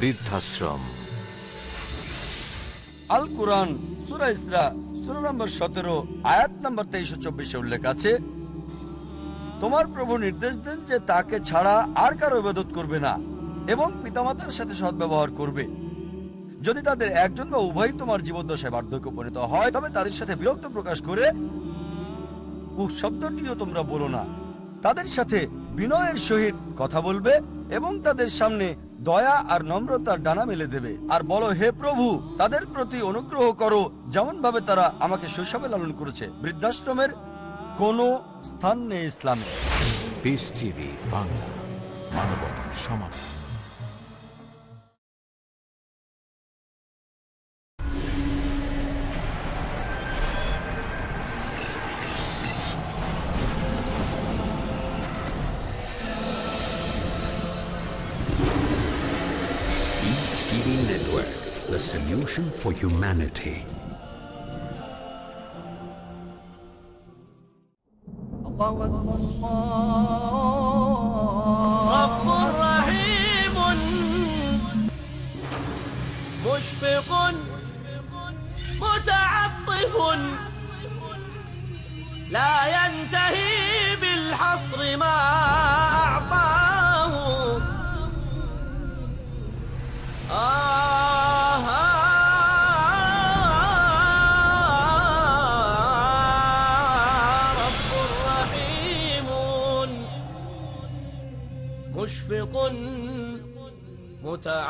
বৃদ্ধাশ্রম আল কোরআন নম্বর সতেরো আয়াত নম্বর তেইশ চব্বিশে উল্লেখ আছে তোমার প্রভু নির্দেশ দেন যে তাকে ছাড়া আর কারো ইবাদত করবে না এবং পিতামাতার সাথে সদ্ব্যবহার করবে যদি তাদের একজন বা উভয় তোমার জীবদ্দশায় বার্ধক্য পরিণত হয় তবে তাদের সাথে বিরক্ত প্রকাশ করে শব্দটিও তোমরা বলো না তাদের সাথে বিনয়ের সহিত কথা বলবে এবং তাদের সামনে দয়া আর নম্রতার ডানা মেলে দেবে আর বলো হে প্রভু তাদের প্রতি অনুগ্রহ করো যেমন ভাবে তারা আমাকে শৈশবে লালন করেছে বৃদ্ধাশ্রমের কোন স্থান নেই ইসলামে বাংলা মানবতার সমাধান the solution for humanity. Allah, Allah, Allah.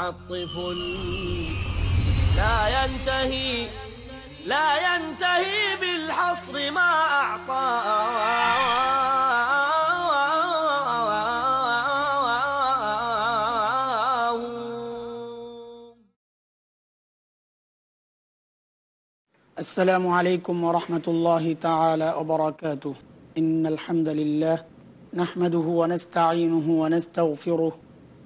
متعطف لا ينتهي لا ينتهي بالحصر ما أعصى السلام عليكم ورحمة الله تعالى وبركاته إن الحمد لله نحمده ونستعينه ونستغفره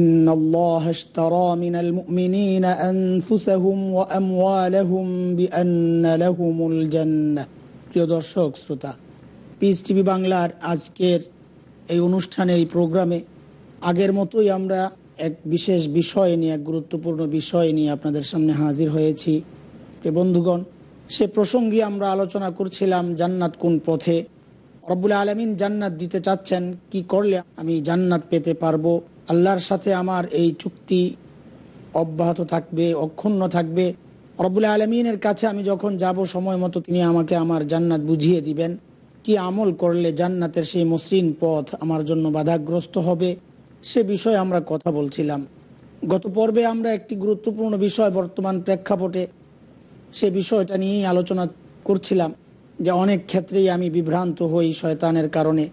إن الله اشترى من المؤمنين أنفسهم وأموالهم بأن لهم الجنة প্রিয় দর্শক শ্রোতা পিস টিভি বাংলার আজকের এই অনুষ্ঠানে এই প্রোগ্রামে আগের মতোই আমরা এক বিশেষ বিষয় নিয়ে এক গুরুত্বপূর্ণ বিষয় নিয়ে আপনাদের সামনে হাজির হয়েছি প্রিয় বন্ধুগণ সে প্রসঙ্গে আমরা আলোচনা করছিলাম জান্নাত কোন পথে রব্বুল আলমিন জান্নাত দিতে চাচ্ছেন কি করলে আমি জান্নাত পেতে পারবো আল্লাহর সাথে আমার এই চুক্তি অব্যাহত থাকবে অক্ষুণ্ণ থাকবে রবুল্লা আলমিনের কাছে আমি যখন যাব সময় মতো তিনি আমাকে আমার জান্নাত বুঝিয়ে দিবেন কি আমল করলে জান্নাতের সেই মসৃণ পথ আমার জন্য বাধাগ্রস্ত হবে সে বিষয়ে আমরা কথা বলছিলাম গত পর্বে আমরা একটি গুরুত্বপূর্ণ বিষয় বর্তমান প্রেক্ষাপটে সে বিষয়টা নিয়েই আলোচনা করছিলাম যে অনেক ক্ষেত্রেই আমি বিভ্রান্ত হই শয়তানের কারণে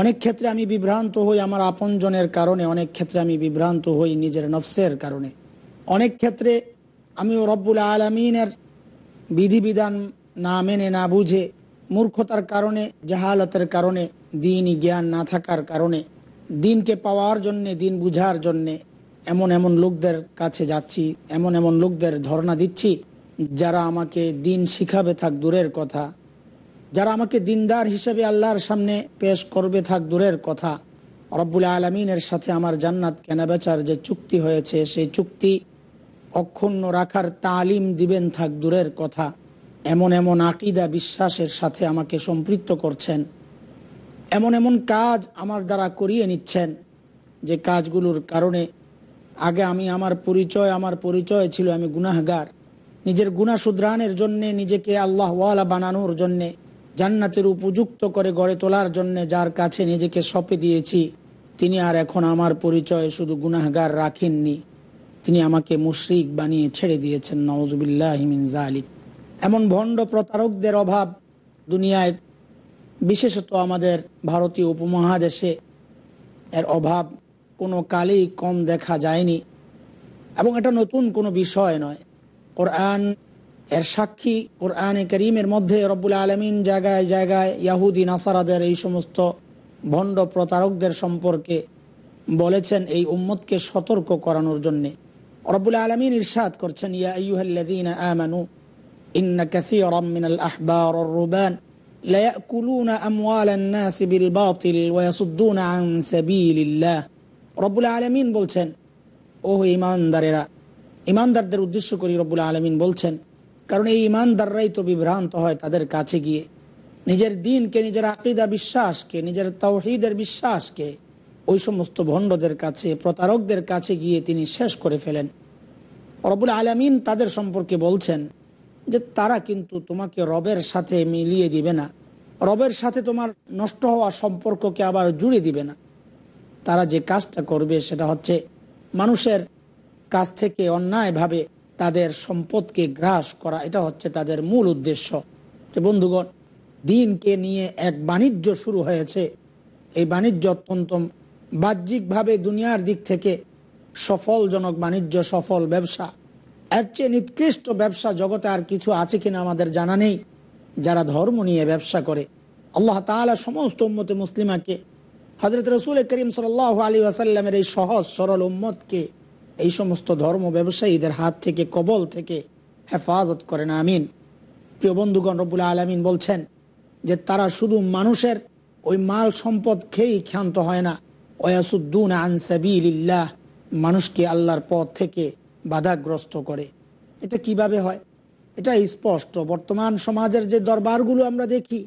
অনেক ক্ষেত্রে আমি বিভ্রান্ত হই আমার আপনজনের কারণে অনেক ক্ষেত্রে আমি বিভ্রান্ত হই নিজের নফসের কারণে অনেক ক্ষেত্রে আমি রব্বুল আলমিনের বিধিবিধান না মেনে না বুঝে মূর্খতার কারণে জাহালতের কারণে দিনই জ্ঞান না থাকার কারণে দিনকে পাওয়ার জন্যে দিন বুঝার জন্যে এমন এমন লোকদের কাছে যাচ্ছি এমন এমন লোকদের ধর্ণা দিচ্ছি যারা আমাকে দিন শিখাবে থাক দূরের কথা যারা আমাকে দিনদার হিসেবে আল্লাহর সামনে পেশ করবে থাক দূরের কথা রব্বুল আলমিনের সাথে আমার জান্নাত কেনাবেচার যে চুক্তি হয়েছে সেই চুক্তি অক্ষুণ্ণ রাখার তালিম দিবেন থাক দূরের কথা এমন এমন আকিদা বিশ্বাসের সাথে আমাকে সম্পৃক্ত করছেন এমন এমন কাজ আমার দ্বারা করিয়ে নিচ্ছেন যে কাজগুলোর কারণে আগে আমি আমার পরিচয় আমার পরিচয় ছিল আমি গুনাহগার নিজের গুণা শুধরানের জন্যে নিজেকে আল্লাহওয়ালা বানানোর জন্যে জান্নাতের উপযুক্ত করে গড়ে তোলার জন্য যার কাছে নিজেকে সঁপে দিয়েছি তিনি আর এখন আমার পরিচয় শুধু গুনাহগার রাখেননি তিনি আমাকে মুশরিক বানিয়ে ছেড়ে দিয়েছেন নওয়াজবিল্লাহিমিনজা আলিক এমন ভণ্ড প্রতারকদের অভাব দুনিয়ায় বিশেষত আমাদের ভারতীয় উপমহাদেশে এর অভাব কোনো কালেই কম দেখা যায়নি এবং এটা নতুন কোনো বিষয় নয় কোরআন এর সাক্ষী কোরআনে করিমের মধ্যে রব্বুল আলমিন জায়গায় জায়গায় ইয়াহুদি নাসারাদের এই সমস্ত ভণ্ড প্রতারকদের সম্পর্কে বলেছেন এই উম্মতকে সতর্ক করানোর জন্যে রব্বুল আলমিন ইরশাদ করছেন ইয়া মিনাল বলছেন ওহ ইমানদারেরা ইমানদারদের উদ্দেশ্য করি রব্বুল আলমিন বলছেন কারণ এই ইমানদাররাই তো বিভ্রান্ত হয় তাদের কাছে গিয়ে নিজের দিনকে নিজের আকিদা বিশ্বাসকে নিজের তৌহিদের বিশ্বাসকে ওই সমস্ত ভণ্ডদের কাছে প্রতারকদের কাছে গিয়ে তিনি শেষ করে ফেলেন রবুল আলামিন তাদের সম্পর্কে বলছেন যে তারা কিন্তু তোমাকে রবের সাথে মিলিয়ে দিবে না রবের সাথে তোমার নষ্ট হওয়া সম্পর্ককে আবার জুড়ে দিবে না তারা যে কাজটা করবে সেটা হচ্ছে মানুষের কাছ থেকে অন্যায়ভাবে তাদের সম্পদকে গ্রাস করা এটা হচ্ছে তাদের মূল উদ্দেশ্য বন্ধুগণ দিনকে নিয়ে এক বাণিজ্য শুরু হয়েছে এই বাণিজ্য অত্যন্ত বাহ্যিকভাবে দুনিয়ার দিক থেকে সফলজনক বাণিজ্য সফল ব্যবসা এর চেয়ে নিকৃষ্ট ব্যবসা জগতে আর কিছু আছে কিনা আমাদের জানা নেই যারা ধর্ম নিয়ে ব্যবসা করে আল্লাহ তালা সমস্ত উম্মতে মুসলিমাকে হজরত রসুল করিম সাল আলী আসাল্লামের এই সহজ সরল উম্মতকে এই সমস্ত ধর্ম ব্যবসায়ীদের হাত থেকে কবল থেকে হেফাজত করে না আমিন প্রিয় বন্ধুগণ রব্বুল আলমিন বলছেন যে তারা শুধু মানুষের ওই মাল সম্পদ খেয়েই ক্ষান্ত হয় না ওয়াসুদ্দুন আনসাবিল্লাহ মানুষকে আল্লাহর পথ থেকে বাধাগ্রস্ত করে এটা কিভাবে হয় এটা স্পষ্ট বর্তমান সমাজের যে দরবারগুলো আমরা দেখি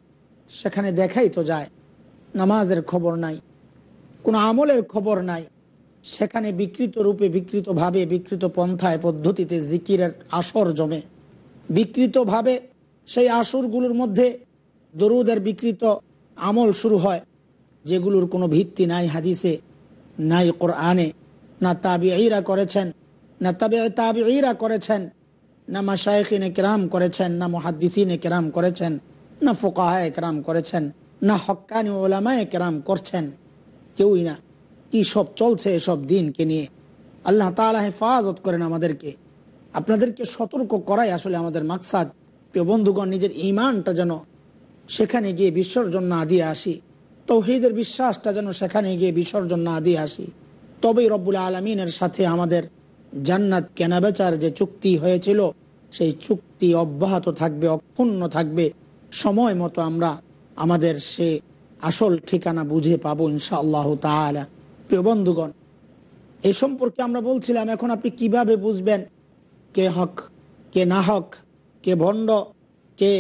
সেখানে দেখাই তো যায় নামাজের খবর নাই কোনো আমলের খবর নাই সেখানে বিকৃত রূপে বিকৃতভাবে বিকৃত পন্থায় পদ্ধতিতে জিকিরের আসর জমে বিকৃতভাবে সেই আসরগুলোর মধ্যে দরুদের বিকৃত আমল শুরু হয় যেগুলোর কোনো ভিত্তি নাই হাদিসে নাই কোরআনে না তাবি ইরা করেছেন না তাবে তাবি ইরা করেছেন না মাশায়খিনে কেরাম করেছেন না মহাদিসিনে কেরাম করেছেন না ফোকাহায় কেরাম করেছেন না হক্কানি ওলামায় কেরাম করছেন কেউই না কি সব চলছে এসব দিনকে নিয়ে আল্লাহ তালা হেফাজত করেন আমাদেরকে আপনাদেরকে সতর্ক করাই আসলে আমাদের মাকসাদ প্রিয় বন্ধুগণ নিজের ইমানটা যেন সেখানে গিয়ে বিসর্জন না দিয়ে আসি তৌহিদের বিশ্বাসটা যেন সেখানে গিয়ে বিসর্জন না দিয়ে আসি তবেই রব্বুল আলমিনের সাথে আমাদের জান্নাত কেনাবেচার যে চুক্তি হয়েছিল সেই চুক্তি অব্যাহত থাকবে অক্ষুণ্ণ থাকবে সময় মতো আমরা আমাদের সে আসল ঠিকানা বুঝে পাবো ইনশা আল্লাহ তালা প্রিয় বন্ধুগণ এ সম্পর্কে আমরা বলছিলাম এখন আপনি কিভাবে বুঝবেন কে হক কে না হক কে ভণ্ড কে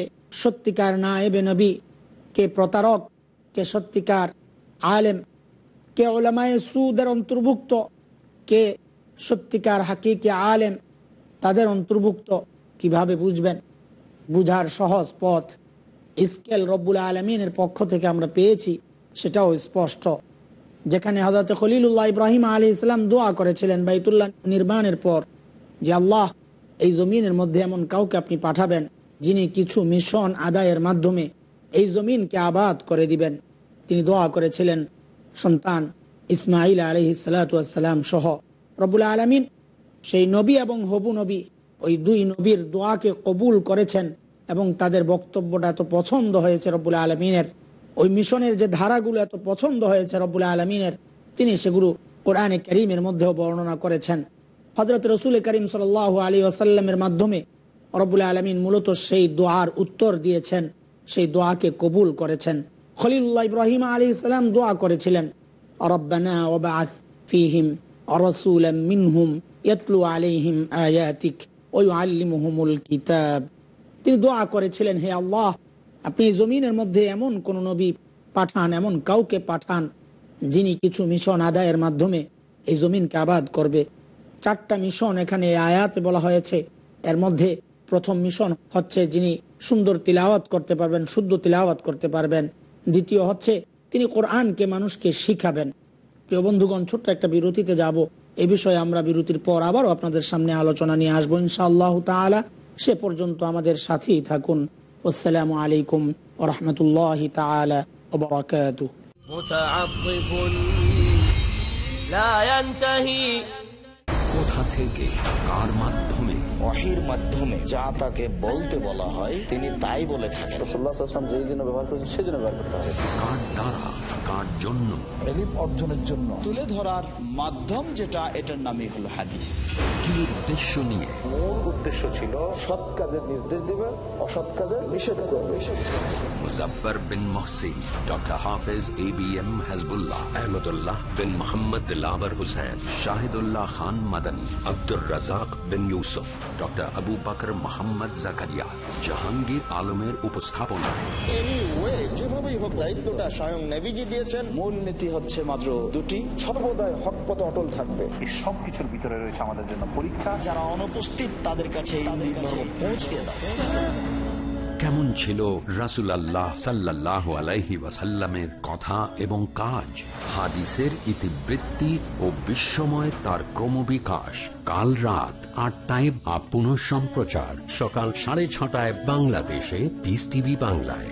সত্যিকার না এবে নবী কে প্রতারক কে সত্যিকার আলেম কে ওলামায় সুদের অন্তর্ভুক্ত কে সত্যিকার হাকি কে আলেম তাদের অন্তর্ভুক্ত কিভাবে বুঝবেন বুঝার সহজ পথ স্কেল রব্বুল আলমিনের পক্ষ থেকে আমরা পেয়েছি সেটাও স্পষ্ট যেখানে হজরত খলিলুল্লাহ ইব্রাহিম আলী ইসলাম দোয়া করেছিলেন বাইতুল্লাহ নির্মাণের পর যে আল্লাহ এই জমিনের মধ্যে এমন কাউকে আপনি পাঠাবেন যিনি কিছু মিশন আদায়ের মাধ্যমে এই জমিনকে আবাদ করে দিবেন তিনি দোয়া করেছিলেন সন্তান ইসমাইল আলহ সালাতাম সহ রবুল আলমিন সেই নবী এবং হবু নবী ওই দুই নবীর দোয়াকে কবুল করেছেন এবং তাদের বক্তব্যটা তো পছন্দ হয়েছে রবুল আলমিনের ওই মিশনের যে ধারাগুলো এত পছন্দ হয়েছে রব্বুল আলমিনের তিনি সেগুলো কোরআনে করিমের মধ্যেও বর্ণনা করেছেন হজরত রসুল করিম সাল আলী আসাল্লামের মাধ্যমে রব্বুল আলমিন মূলত সেই দোয়ার উত্তর দিয়েছেন সেই দোয়াকে কবুল করেছেন খলিল্লা ইব্রাহিম আলী ইসলাম দোয়া করেছিলেন ওবাস ফিহিম মিনহুম ইয়াতলু কিতাব তিনি দোয়া করেছিলেন হে আল্লাহ আপনি জমিনের মধ্যে এমন কোন নবী পাঠান এমন কাউকে পাঠান যিনি কিছু মিশন আদায়ের মাধ্যমে এই জমিনকে আবাদ করবে চারটা মিশন এখানে আয়াত বলা হয়েছে এর মধ্যে প্রথম মিশন হচ্ছে যিনি সুন্দর তিলাওয়াত করতে পারবেন শুদ্ধ তিলাওয়াত করতে পারবেন দ্বিতীয় হচ্ছে তিনি কোরআনকে মানুষকে শিখাবেন প্রিয় বন্ধুগণ ছোট্ট একটা বিরতিতে যাব এ বিষয়ে আমরা বিরতির পর আবারও আপনাদের সামনে আলোচনা নিয়ে আসবো ইনশাআল্লাহ তালা সে পর্যন্ত আমাদের সাথেই থাকুন والسلام عليكم ورحمة الله تعالى وبركاته متعطف لا ينتهي কোথা থেকে কার মাধ্যমে অহির মাধ্যমে যা তাকে বলতে বলা হয় তিনি তাই বলে থাকেন যেই জন্য ব্যবহার করছেন সেই জন্য ব্যবহার করতে হবে কার দ্বারা কার জন্য অর্জনের জন্য তুলে ধরার মাধ্যম যেটা এটার নামই হলো হাদিস উদ্দেশ্য নিয়ে মূল উদ্দেশ্য ছিল সৎ কাজের নির্দেশ দিবে অসৎ কাজের নিষেধ বিন Mohsin doctor Hafez A B M Hajbullah Ahmadullah bin Mohammad লাভার হুসেন শাহিদুল্লাহ খান মাদানী আব্দুর রাজাক বিন ইউসুফ ডক্টর আবু বাকর মোহাম্মদ জাকারিয়া জাহাঙ্গীর আলমের উপস্থাপনা যেভাবেই হোক দায়িত্বটা স্বয়ং নেভিজি দিয়েছেন মূল নীতি হচ্ছে মাত্র দুটি সর্বদাই হক অটল থাকবে এই সব কিছুর ভিতরে রয়েছে আমাদের জন্য পরীক্ষা যারা অনুপস্থিত তাদের কাছে পৌঁছে দেয় কেমন ছিল আল্লাহ সাল্লাহ আলাইহি ওয়াসাল্লামের কথা এবং কাজ হাদিসের ইতিবৃত্তি ও বিশ্বময় তার ক্রমবিকাশ কাল রাত আটটায় বা সম্প্রচার সকাল সাড়ে ছটায় বাংলাদেশে পিস টিভি বাংলায়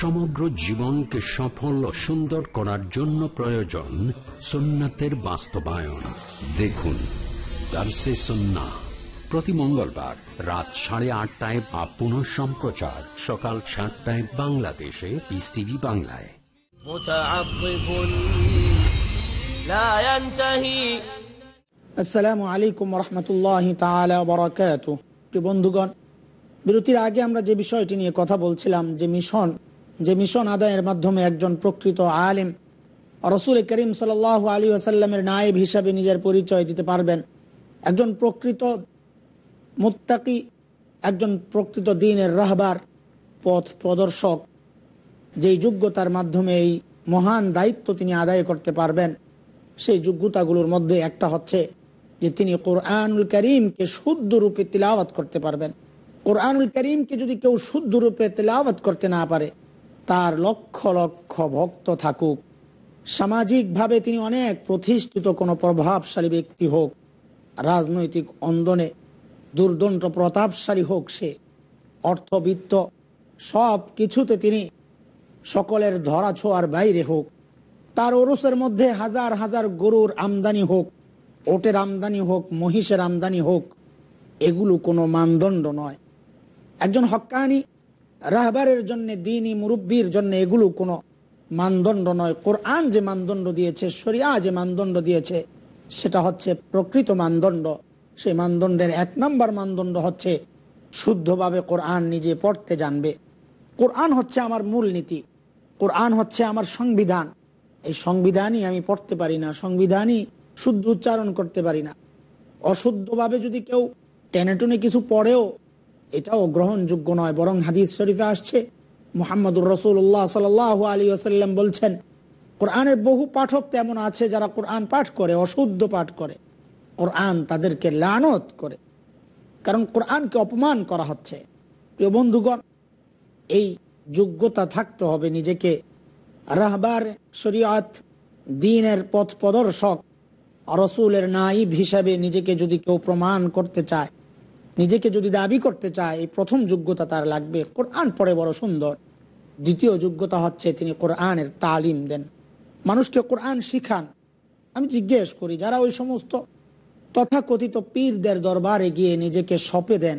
সমগ্র জীবনকে সফল ও সুন্দর করার জন্য প্রয়োজন সুন্নাতের বাস্তবায়ন দেখুন দার্সে প্রতি মঙ্গলবার রাত সাড়ে আটটায় বা পুনঃ সম্প্রচার সকাল সাতটায় বাংলাদেশে পিস টিভি বাংলায় আসসালামু আলাইকুম রহমতুল্লাহ বরকাত বন্ধুগণ বিরতির আগে আমরা যে বিষয়টি নিয়ে কথা বলছিলাম যে মিশন যে মিশন আদায়ের মাধ্যমে একজন প্রকৃত আলেম রসুল করিম সাল আলী আসাল্লামের নায়েব হিসাবে নিজের পরিচয় দিতে পারবেন একজন প্রকৃত মুত্তাকি একজন প্রকৃত দিনের রাহবার পথ প্রদর্শক যেই যোগ্যতার মাধ্যমে এই মহান দায়িত্ব তিনি আদায় করতে পারবেন সেই যোগ্যতাগুলোর মধ্যে একটা হচ্ছে যে তিনি কোরআনুল করিমকে শুদ্ধরূপে তিলাওয়াত করতে পারবেন কোরআনুল করিমকে যদি কেউ শুদ্ধরূপে তিলাওয়াত করতে না পারে তার লক্ষ লক্ষ ভক্ত থাকুক সামাজিকভাবে তিনি অনেক প্রতিষ্ঠিত কোনো প্রভাবশালী ব্যক্তি হোক রাজনৈতিক অন্দনে দুর্দণ্ড প্রতাপশালী হোক সে অর্থবিত্ত সব কিছুতে তিনি সকলের ধরা ছোঁয়ার বাইরে হোক তার ওরসের মধ্যে হাজার হাজার গরুর আমদানি হোক ওটের আমদানি হোক মহিষের আমদানি হোক এগুলো কোনো মানদণ্ড নয় একজন হকানি রাহবারের জন্য দিনই মুরব্বীর জন্য এগুলো কোনো মানদণ্ড নয় কোরআন যে মানদণ্ড দিয়েছে শরিয়া যে মানদণ্ড দিয়েছে সেটা হচ্ছে প্রকৃত মানদণ্ড সেই মানদণ্ডের এক নম্বর মানদণ্ড হচ্ছে শুদ্ধভাবে কোরআন নিজে পড়তে জানবে কোরআন হচ্ছে আমার মূল নীতি কোরআন হচ্ছে আমার সংবিধান এই সংবিধানই আমি পড়তে পারি না সংবিধানই শুদ্ধ উচ্চারণ করতে পারি না অশুদ্ধভাবে যদি কেউ টেনেটুনে কিছু পড়েও এটাও গ্রহণযোগ্য নয় বরং হাদিস শরীফে আসছে মোহাম্মদুর রসুল্লাহ সাল আলী আসাল্লাম বলছেন কোরআনের বহু পাঠক তেমন আছে যারা কোরআন পাঠ করে অশুদ্ধ পাঠ করে কোরআন তাদেরকে লানত করে কারণ কোরআনকে অপমান করা হচ্ছে প্রিয় বন্ধুগণ এই যোগ্যতা থাকতে হবে নিজেকে রাহবার শরীয়ত দিনের পথ প্রদর্শক রসুলের নাইব হিসাবে নিজেকে যদি কেউ প্রমাণ করতে চায় নিজেকে যদি দাবি করতে চায় এই প্রথম যোগ্যতা তার লাগবে কোরআন পড়ে বড় সুন্দর দ্বিতীয় যোগ্যতা হচ্ছে তিনি কোরআনের তালিম দেন মানুষকে কোরআন শিখান আমি জিজ্ঞেস করি যারা ওই সমস্ত তথাকথিত পীরদের দরবারে গিয়ে নিজেকে সপে দেন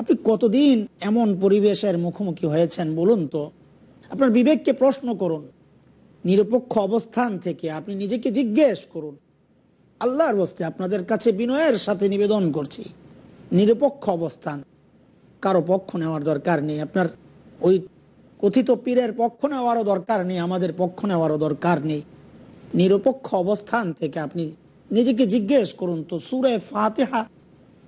আপনি কতদিন এমন পরিবেশের মুখোমুখি হয়েছেন বলুন তো আপনার বিবেককে প্রশ্ন করুন নিরপেক্ষ অবস্থান থেকে আপনি নিজেকে জিজ্ঞেস করুন আল্লাহর বস্তে আপনাদের কাছে বিনয়ের সাথে নিবেদন করছি নিরপেক্ষ অবস্থান কারো পক্ষ নেওয়ার দরকার নেই আপনার ওই কথিত পীরের পক্ষ নেওয়ারও দরকার নেই আমাদের পক্ষ নেওয়ারও দরকার নেই নিরপেক্ষ অবস্থান থেকে আপনি নিজেকে জিজ্ঞেস করুন তো সুরে ফাতেহা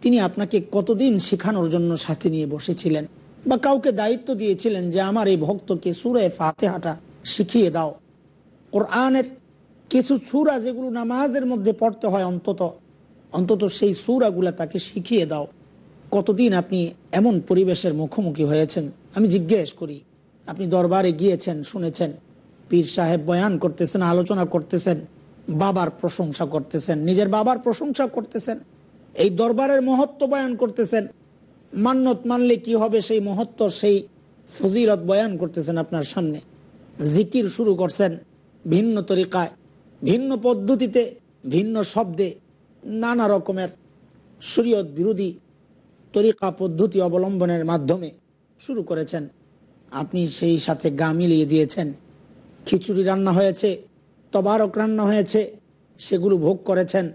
তিনি আপনাকে কতদিন শেখানোর জন্য সাথে নিয়ে বসেছিলেন বা কাউকে দায়িত্ব দিয়েছিলেন যে আমার এই ভক্তকে সুরে ফাতেহাটা শিখিয়ে দাও ওর আনের কিছু সুরা যেগুলো নামাজের মধ্যে পড়তে হয় অন্তত অন্তত সেই সুরাগুলা তাকে শিখিয়ে দাও কতদিন আপনি এমন পরিবেশের মুখোমুখি হয়েছেন আমি জিজ্ঞেস করি আপনি দরবারে গিয়েছেন শুনেছেন পীর সাহেব বয়ান করতেছেন আলোচনা করতেছেন বাবার প্রশংসা করতেছেন নিজের বাবার প্রশংসা করতেছেন এই দরবারের মহত্ব বয়ান করতেছেন মান্যত মানলে কি হবে সেই মহত্ব সেই ফজিলত বয়ান করতেছেন আপনার সামনে জিকির শুরু করছেন ভিন্ন তরিকায় ভিন্ন পদ্ধতিতে ভিন্ন শব্দে নানা রকমের শরীয়ত বিরোধী তরিকা পদ্ধতি অবলম্বনের মাধ্যমে শুরু করেছেন আপনি সেই সাথে গা মিলিয়ে দিয়েছেন খিচুড়ি রান্না হয়েছে তবারক রান্না হয়েছে সেগুলো ভোগ করেছেন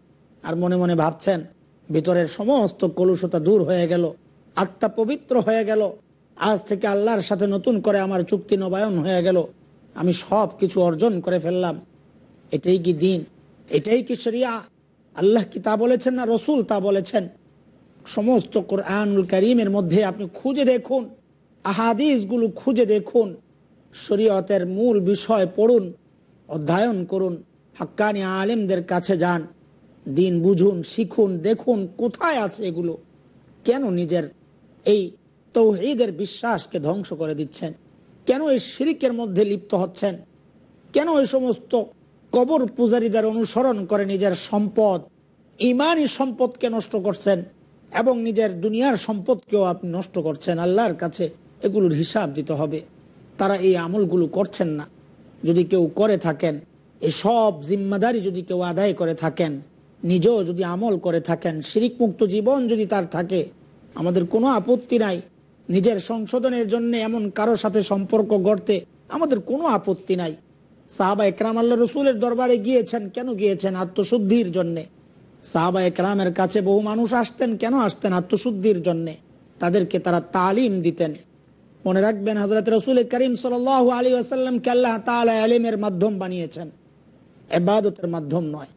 আর মনে মনে ভাবছেন ভিতরের সমস্ত কলুষতা দূর হয়ে গেল আত্মা পবিত্র হয়ে গেল আজ থেকে আল্লাহর সাথে নতুন করে আমার চুক্তি নবায়ন হয়ে গেল আমি সব কিছু অর্জন করে ফেললাম এটাই কি দিন এটাই কি সরিয়া আল্লাহ কি তা বলেছেন না রসুল তা বলেছেন সমস্ত কোরআনুল করিমের মধ্যে আপনি খুঁজে দেখুন আহাদিসগুলো খুঁজে দেখুন শরীয়তের মূল বিষয় পড়ুন অধ্যয়ন করুন হাক্কানি আলেমদের কাছে যান দিন বুঝুন শিখুন দেখুন কোথায় আছে এগুলো কেন নিজের এই তৌহিদের বিশ্বাসকে ধ্বংস করে দিচ্ছেন কেন এই শিরিকের মধ্যে লিপ্ত হচ্ছেন কেন এই সমস্ত কবর পূজারীদের অনুসরণ করে নিজের সম্পদ ইমানই সম্পদকে নষ্ট করছেন এবং নিজের দুনিয়ার সম্পদকেও আপনি নষ্ট করছেন আল্লাহর কাছে এগুলোর হিসাব দিতে হবে তারা এই আমলগুলো করছেন না যদি কেউ করে থাকেন এই সব জিম্মাদারি যদি কেউ আদায় করে থাকেন নিজেও যদি আমল করে থাকেন শিরিকমুক্ত জীবন যদি তার থাকে আমাদের কোনো আপত্তি নাই নিজের সংশোধনের জন্য এমন কারো সাথে সম্পর্ক গড়তে আমাদের কোনো আপত্তি নাই সাহাবা একরাম আল্লাহ রসুলের দরবারে গিয়েছেন কেন গিয়েছেন আত্মশুদ্ধির জন্যে সাহাবা একরামের কাছে বহু মানুষ আসতেন কেন আসতেন আত্মশুদ্ধির জন্যে তাদেরকে তারা তালিম দিতেন মনে রাখবেন হজরত রসুল করিম সাল আলী আসাল্লামকে আল্লাহ তালা আলিমের মাধ্যম বানিয়েছেন এবাদতের মাধ্যম নয়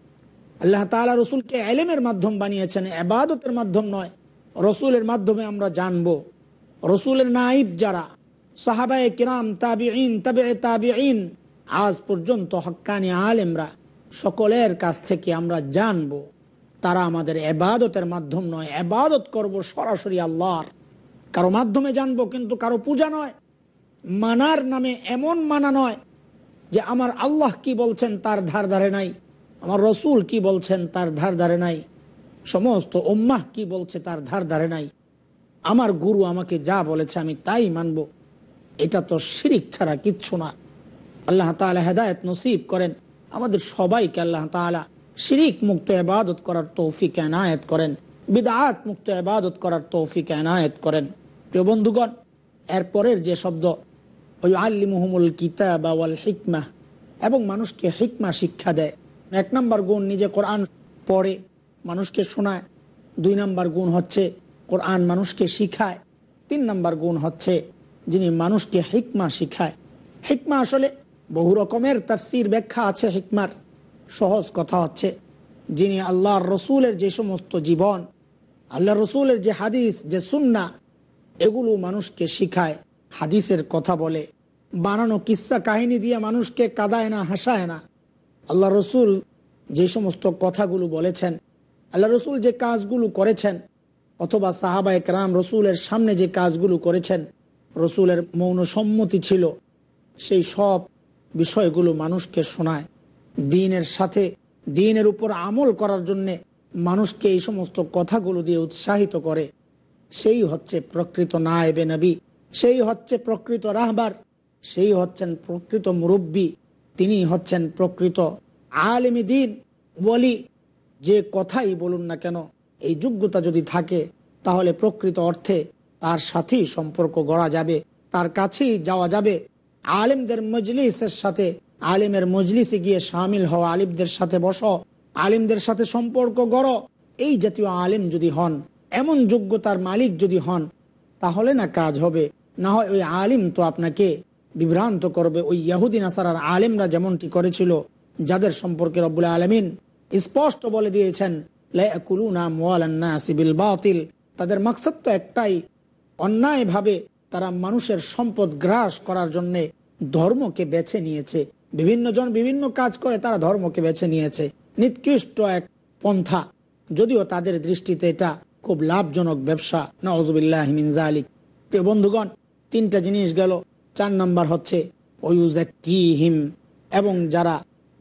আল্লাহ তালা রসুলকে আলিমের মাধ্যম বানিয়েছেন এবাদতের মাধ্যম নয় রসুলের মাধ্যমে আমরা জানব রসুলের নাইব যারা সাহাবায় কিরাম ইন তাবে ইন আজ পর্যন্ত হকানি আলেমরা সকলের কাছ থেকে আমরা জানবো তারা আমাদের এবাদতের মাধ্যম নয় এবাদত করব সরাসরি আল্লাহর কারো মাধ্যমে জানবো কিন্তু কারো পূজা নয় মানার নামে এমন মানা নয় যে আমার আল্লাহ কি বলছেন তার ধার ধারে নাই আমার রসুল কি বলছেন তার ধার ধারে নাই সমস্ত ওম্মাহ কি বলছে তার ধার ধারে নাই আমার গুরু আমাকে যা বলেছে আমি তাই মানব এটা তো শিরিক ছাড়া কিচ্ছু না আল্লাহ তালা হেদায়ত নসিব করেন আমাদের সবাইকে আল্লাহ তালা শিরিক মুক্ত এবাদত করার তৌফিক এনায়ত করেন বিদাত মুক্ত এবাদত করার তৌফিক এনায়ত করেন প্রিয় বন্ধুগণ এরপরের যে শব্দ ওই আল্লিমহমুল কিতা বা ওয়াল হিকমা এবং মানুষকে হিকমা শিক্ষা দেয় এক নম্বর গুণ নিজে কোরআন পড়ে মানুষকে শোনায় দুই নম্বর গুণ হচ্ছে কোরআন মানুষকে শিখায় তিন নম্বর গুণ হচ্ছে যিনি মানুষকে হিকমা শিখায় হিকমা আসলে বহু রকমের তাফসির ব্যাখ্যা আছে হিকমার সহজ কথা হচ্ছে যিনি আল্লাহর রসুলের যে সমস্ত জীবন আল্লাহ রসুলের যে হাদিস যে সুন্না এগুলো মানুষকে শিখায় হাদিসের কথা বলে বানানো কিসা কাহিনী দিয়ে মানুষকে কাদায় না হাসায় না আল্লাহ রসুল যে সমস্ত কথাগুলো বলেছেন আল্লাহ রসুল যে কাজগুলো করেছেন অথবা সাহাবা একরাম রসুলের সামনে যে কাজগুলো করেছেন রসুলের মৌন সম্মতি ছিল সেই সব বিষয়গুলো মানুষকে শোনায় দিনের সাথে দিনের উপর আমল করার জন্যে মানুষকে এই সমস্ত কথাগুলো দিয়ে উৎসাহিত করে সেই হচ্ছে প্রকৃত নায়েবে নবী সেই হচ্ছে প্রকৃত রাহবার সেই হচ্ছেন প্রকৃত মুরব্বী তিনি হচ্ছেন প্রকৃত আলিমি দিন বলি যে কথাই বলুন না কেন এই যোগ্যতা যদি থাকে তাহলে প্রকৃত অর্থে তার সাথেই সম্পর্ক গড়া যাবে তার কাছেই যাওয়া যাবে আলেমদের মজলিসের সাথে আলিমের মজলিসে গিয়ে সামিল হও আলিমদের সাথে বসো আলিমদের সাথে সম্পর্ক গড় এই জাতীয় আলিম যদি হন এমন যোগ্যতার মালিক যদি হন তাহলে না কাজ হবে না হয় ওই আলিম তো আপনাকে বিভ্রান্ত করবে ওই ইয়াহুদ্দিন আসারার আলেমরা যেমনটি করেছিল যাদের সম্পর্কে রব্বুল আলমিন স্পষ্ট বলে দিয়েছেন বাতিল তাদের মাকসাদ তো একটাই অন্যায়ভাবে তারা মানুষের সম্পদ গ্রাস করার জন্যে ধর্মকে বেছে নিয়েছে বিভিন্ন জন বিভিন্ন কাজ করে তারা ধর্মকে বেছে নিয়েছে নিকৃষ্ট এক পন্থা যদিও তাদের দৃষ্টিতে এটা খুব লাভজনক ব্যবসা নওয়াজবিল্লাহ মিনজা আলী প্রিয় বন্ধুগণ তিনটা জিনিস গেল চার নাম্বার হচ্ছে হিম এবং যারা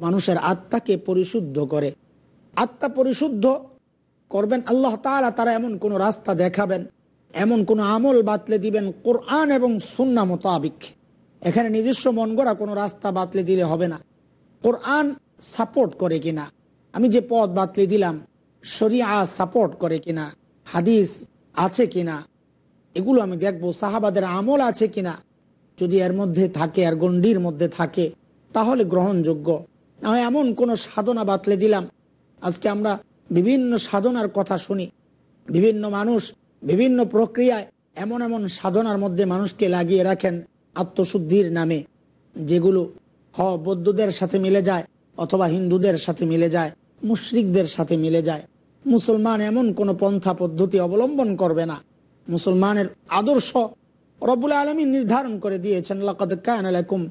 মানুষের আত্মাকে পরিশুদ্ধ করে আত্মা পরিশুদ্ধ করবেন আল্লাহ তালা তারা এমন কোনো রাস্তা দেখাবেন এমন কোনো আমল বাতলে দিবেন কোরআন এবং সুন্না মোতাবিক এখানে নিজস্ব মন গড়া কোনো রাস্তা বাতলে দিলে হবে না কোরআন সাপোর্ট করে কিনা আমি যে পথ বাতলে দিলাম শরিয়া সাপোর্ট করে কিনা হাদিস আছে কিনা এগুলো আমি দেখবো সাহাবাদের আমল আছে কিনা যদি এর মধ্যে থাকে আর গণ্ডির মধ্যে থাকে তাহলে গ্রহণযোগ্য না হয় এমন কোনো সাধনা বাতলে দিলাম আজকে আমরা বিভিন্ন সাধনার কথা শুনি বিভিন্ন মানুষ বিভিন্ন প্রক্রিয়ায় এমন এমন সাধনার মধ্যে মানুষকে লাগিয়ে রাখেন আত্মশুদ্ধির নামে যেগুলো হ বৌদ্ধদের সাথে মিলে যায় অথবা হিন্দুদের সাথে মিলে যায় মুশরিকদের সাথে মিলে যায় মুসলমান এমন কোনো পন্থা পদ্ধতি অবলম্বন করবে না মুসলমানের আদর্শ রবুল আলমী নির্ধারণ করে দিয়েছেন আলাইকুম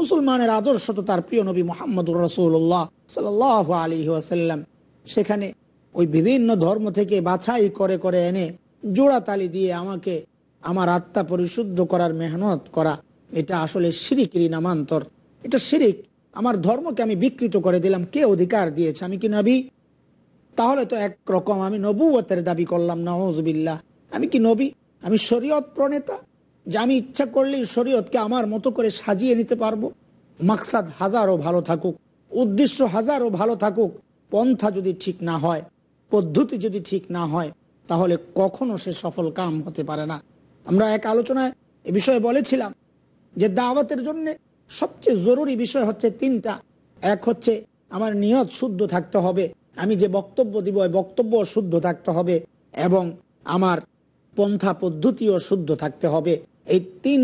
মুসলমানের আদর্শ তো তার প্রিয় নবী মোহাম্মদুর রসুল্লাহ সাল আলী ওয়াসাল্লাম সেখানে ওই বিভিন্ন ধর্ম থেকে বাছাই করে করে এনে জোড়া তালি দিয়ে আমাকে আমার আত্মা পরিশুদ্ধ করার মেহনত করা এটা আসলে সিরিকিরি নামান্তর এটা সিরিক আমার ধর্মকে আমি বিকৃত করে দিলাম কে অধিকার দিয়েছে আমি কি নবী তাহলে তো এক রকম আমি নবুয়তের দাবি করলাম নজবিল্লা আমি কি নবী আমি শরীয়ত প্রণেতা যে আমি ইচ্ছা করলেই শরীয়তকে আমার মতো করে সাজিয়ে নিতে পারবো মাকসাদ হাজারও ভালো থাকুক উদ্দেশ্য হাজারও ভালো থাকুক পন্থা যদি ঠিক না হয় পদ্ধতি যদি ঠিক না হয় তাহলে কখনো সে সফল কাম হতে পারে না আমরা এক আলোচনায় এ বিষয়ে বলেছিলাম যে দাওয়াতের জন্য সবচেয়ে জরুরি বিষয় হচ্ছে তিনটা এক হচ্ছে আমার নিয়ত শুদ্ধ থাকতে হবে আমি যে বক্তব্য দিব বক্তব্য শুদ্ধ থাকতে হবে এবং আমার পন্থা পদ্ধতিও শুদ্ধ থাকতে হবে এই তিন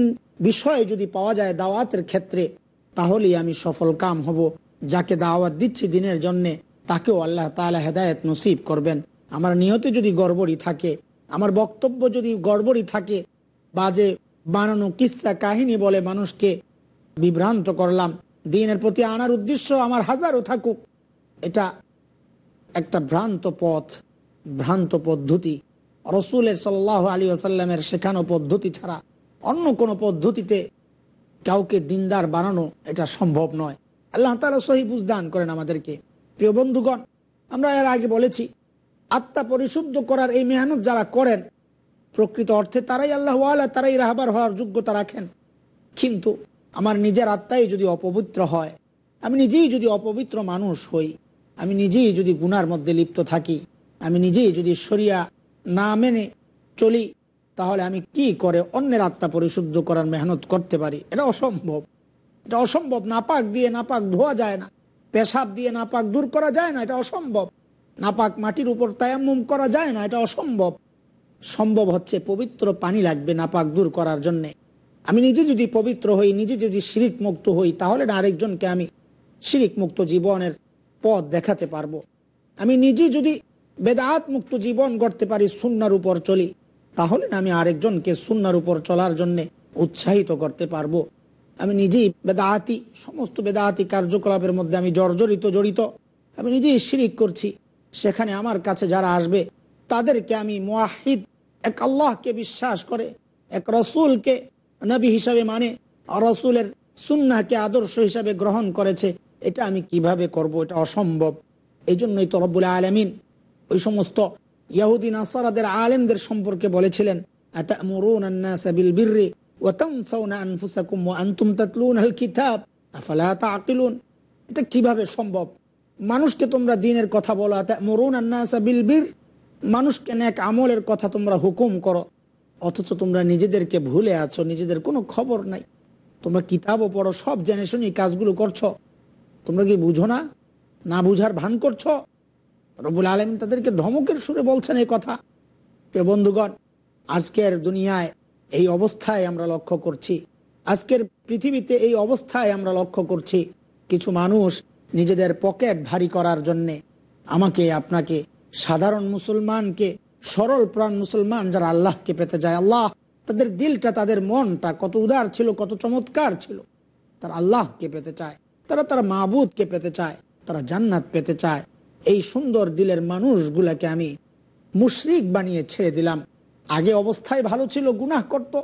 বিষয়ে যদি পাওয়া যায় দাওয়াতের ক্ষেত্রে তাহলেই আমি সফল কাম হব যাকে দাওয়াত দিচ্ছি দিনের জন্যে তাকেও আল্লাহ তালা হেদায়ত নসিব করবেন আমার নিয়তে যদি গড়বড়ি থাকে আমার বক্তব্য যদি গড়বড়ি থাকে বাজে বানানো কিসা কাহিনী বলে মানুষকে বিভ্রান্ত করলাম দিনের প্রতি আনার উদ্দেশ্য আমার হাজারও থাকুক এটা একটা ভ্রান্ত পথ ভ্রান্ত পদ্ধতি রসুলের সাল্লাহ আলী আসাল্লামের শেখানো পদ্ধতি ছাড়া অন্য কোনো পদ্ধতিতে কাউকে দিনদার বানানো এটা সম্ভব নয় আল্লাহ তালা সহি বুঝদান করেন আমাদেরকে প্রিয় বন্ধুগণ আমরা এর আগে বলেছি আত্মা পরিশুদ্ধ করার এই মেহনত যারা করেন প্রকৃত অর্থে তারাই আল্লাহ আল্লাহ তারাই রাহাবার হওয়ার যোগ্যতা রাখেন কিন্তু আমার নিজের আত্মাই যদি অপবিত্র হয় আমি নিজেই যদি অপবিত্র মানুষ হই আমি নিজেই যদি গুনার মধ্যে লিপ্ত থাকি আমি নিজেই যদি সরিয়া না মেনে চলি তাহলে আমি কি করে অন্যের আত্মা পরিশুদ্ধ করার মেহনত করতে পারি এটা অসম্ভব এটা অসম্ভব নাপাক দিয়ে নাপাক ধোয়া যায় না পেশাব দিয়ে নাপাক দূর করা যায় না এটা অসম্ভব নাপাক মাটির উপর তায়াম্মুম করা যায় না এটা অসম্ভব সম্ভব হচ্ছে পবিত্র পানি লাগবে নাপাক দূর করার জন্যে আমি নিজে যদি পবিত্র হই নিজে যদি শিরিক মুক্ত হই তাহলে না আরেকজনকে আমি শিরিক মুক্ত জীবনের পথ দেখাতে পারবো আমি নিজে যদি বেদাত মুক্ত জীবন গড়তে পারি শূন্যার উপর চলি তাহলে না আমি আরেকজনকে শূন্যার উপর চলার জন্যে উৎসাহিত করতে পারবো আমি নিজেই বেদাহাতি সমস্ত বেদাহাতি কার্যকলাপের মধ্যে আমি জর্জরিত জড়িত আমি নিজেই শিরিক করছি সেখানে আমার কাছে যারা আসবে তাদেরকে আমি মোয়াহিদ এক আল্লাহকে বিশ্বাস করে এক রসুলকে নবী হিসাবে মানে রসুলের সুন্নাকে আদর্শ হিসাবে গ্রহণ করেছে এটা আমি কিভাবে করব এটা অসম্ভব এই জন্যই তরব্বুল আলমিন ওই সমস্ত ইয়াহুদ্দিন আসারাদের আলেমদের সম্পর্কে বলেছিলেন এত মরুন আন্না সাবিল এটা কিভাবে সম্ভব মানুষকে তোমরা দিনের কথা বলো মরুন বিল মানুষকে এক আমলের কথা তোমরা হুকুম করো অথচ তোমরা নিজেদেরকে ভুলে আছো নিজেদের কোনো খবর নাই তোমরা কিতাবও পড়ো সব জেনে শুনি কাজগুলো করছো তোমরা কি বুঝো না না বুঝার ভান করছো রবুল আলম তাদেরকে ধমকের সুরে বলছেন এই কথা প্রিয় বন্ধুগণ আজকের দুনিয়ায় এই অবস্থায় আমরা লক্ষ্য করছি আজকের পৃথিবীতে এই অবস্থায় আমরা লক্ষ্য করছি কিছু মানুষ নিজেদের পকেট ভারী করার জন্যে আমাকে আপনাকে সাধারণ মুসলমানকে সরল প্রাণ মুসলমান যারা আল্লাহকে পেতে যায় আল্লাহ তাদের দিলটা তাদের মনটা কত উদার ছিল কত চমৎকার ছিল তারা আল্লাহকে পেতে চায় তারা তারা মাহবুদকে পেতে চায় তারা জান্নাত পেতে চায় এই সুন্দর দিলের মানুষগুলাকে আমি মুশরিক বানিয়ে ছেড়ে দিলাম আগে অবস্থায় ভালো ছিল গুনাহ করত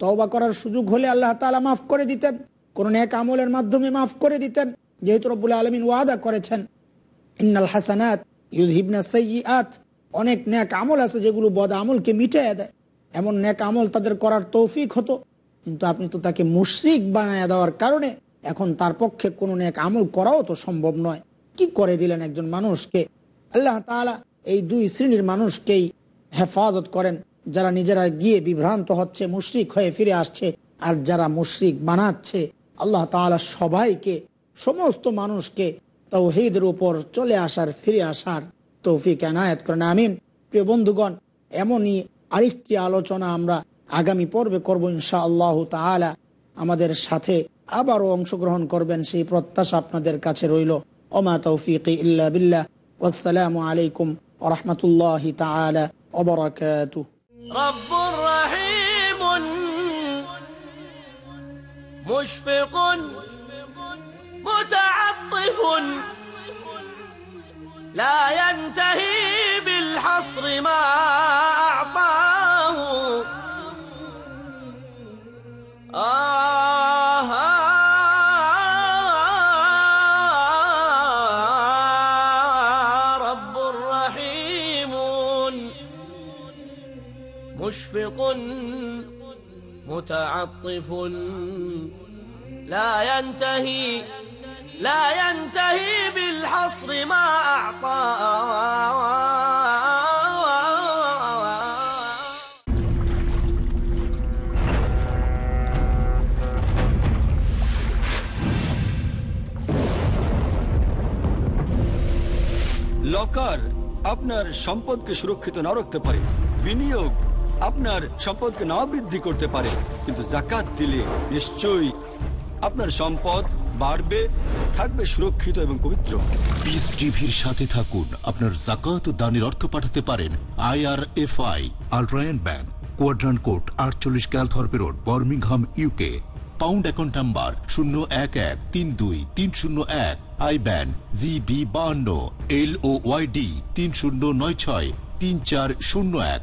তওবা করার সুযোগ হলে আল্লাহ তালা মাফ করে দিতেন কোনো এক আমলের মাধ্যমে মাফ করে দিতেন যেহেতু রব্বুল আলমিন ওয়াদা করেছেন ইন্নাল হাসানাত ইউহিবনা সৈয়াত অনেক ন্যাক আমল আছে যেগুলো বদ আমলকে মিটাইয়া দেয় এমন ন্যাক আমল তাদের করার তৌফিক হতো কিন্তু আপনি তো তাকে মুশরিক বানায় দেওয়ার কারণে এখন তার পক্ষে কোনো ন্যাক আমল করাও তো সম্ভব নয় কি করে দিলেন একজন মানুষকে আল্লাহ তালা এই দুই শ্রেণীর মানুষকেই হেফাজত করেন যারা নিজেরা গিয়ে বিভ্রান্ত হচ্ছে মুশরিক হয়ে ফিরে আসছে আর যারা মুশরিক বানাচ্ছে আল্লাহ তালা সবাইকে সমস্ত মানুষকে তৌহিদের উপর চলে আসার ফিরে আসার তৌফিক এনায়ত করেন আমিন প্রিয় বন্ধুগণ এমনই আরেকটি আলোচনা আমরা আগামী পর্বে করব ইনশা আল্লাহ তালা আমাদের সাথে আবারও অংশগ্রহণ করবেন সেই প্রত্যাশা আপনাদের কাছে রইল ওমা তৌফিক ইল্লা বিল্লাহ আসসালামু আলাইকুম ওরহমতুল্লাহ তালা অবরাকাতু رب رحيم مشفق متعطف لا ينتهي بالحصر ما متعطف لا ينتهي لا ينتهي بالحصر ما أعصى লকার আপনার সম্পদকে সুরক্ষিত না রাখতে পারে বিনিয়োগ আপনার সম্পদকে না বৃদ্ধি করতে পারে কিন্তু জাকাত দিলে নিশ্চয়ই আপনার সম্পদ বাড়বে থাকবে সুরক্ষিত এবং পবিত্র পিস টিভির সাথে থাকুন আপনার জাকাত দানের অর্থ পাঠাতে পারেন IRFI Al Rayan bank Quadrant Court আটচল্লিশ Calthorpe Road Birmingham UK pound account number শূন্য এক এক তিন দুই তিন শূন্য এক আই ব্যান জি বি বাহান্ন এল ও ওয়াইডি তিন শূন্য নয় ছয় তিন চার শূন্য এক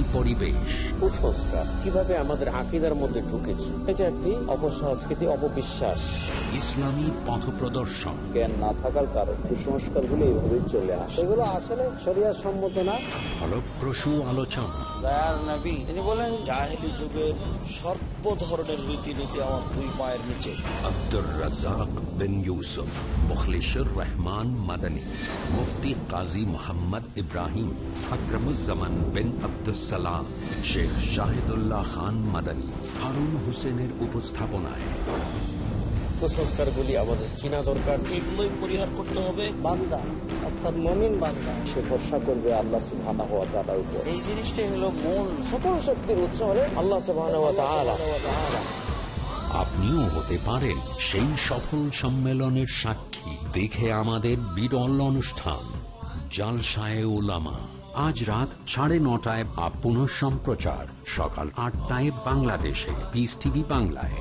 পরিবেশ কুসংস্কার কিভাবে আমাদের আকিদার মধ্যে ঢুকেছে এটা একটি অপসংস্কৃতি অপবিশ্বাস ইসলামী পথ প্রদর্শন জ্ঞান না থাকার কারণে কুসংস্কার গুলো এইভাবে চলে আসে এগুলো আসলে শরিয়ার সম্মত না ফলপ্রসূ আলোচনা বলেন সর্ব ধরনের আমার দুই পায়ের নিচে আব্দুর রহমান মুফতি কাজী মোহাম্মদ ইব্রাহিম আকরামুজ্জামান বিন আব্দুল কালাম শেখ শাহিদুল্লাহ খান মাদানী হারুন হোসেনের উপস্থাপনায় আমাদের দরকার পরিহার করতে হবে বান্দা অর্থাৎ বান্দা সে ভরসা করবে আল্লাহ এই জিনিসটাই হলো আপনিও হতে পারেন সেই সফল সম্মেলনের সাক্ষী দেখে আমাদের বিরল অনুষ্ঠান জালসায় ওলামা আজ রাত সাড়ে নটায় আপ পুনঃ সম্প্রচার সকাল আটটায় বাংলাদেশে পিস টিভি বাংলায়